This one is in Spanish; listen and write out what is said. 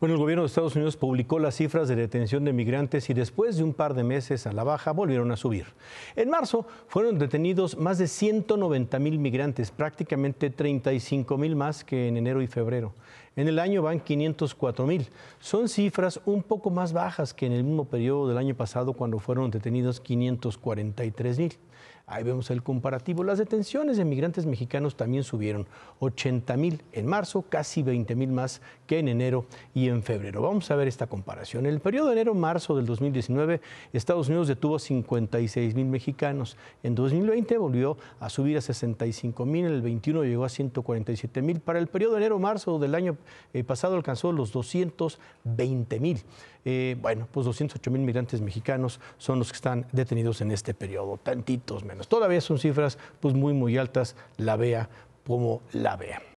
Bueno, el gobierno de Estados Unidos publicó las cifras de detención de migrantes y después de un par de meses a la baja volvieron a subir. En marzo fueron detenidos más de 190 mil migrantes, prácticamente 35 mil más que en enero y febrero. En el año van 504 mil. Son cifras un poco más bajas que en el mismo periodo del año pasado cuando fueron detenidos 543 mil. Ahí vemos el comparativo. Las detenciones de migrantes mexicanos también subieron 80 mil en marzo, casi 20 mil más que en enero y en febrero. Vamos a ver esta comparación. En el periodo de enero-marzo del 2019, Estados Unidos detuvo 56 mil mexicanos. En 2020 volvió a subir a 65 mil. En el 21 llegó a 147 mil. Para el periodo de enero-marzo del año eh, pasado alcanzó los 220 mil. Eh, bueno, pues 208 mil migrantes mexicanos son los que están detenidos en este periodo. Tantitos menos. Todavía son cifras pues, muy, muy altas, la vea como la vea.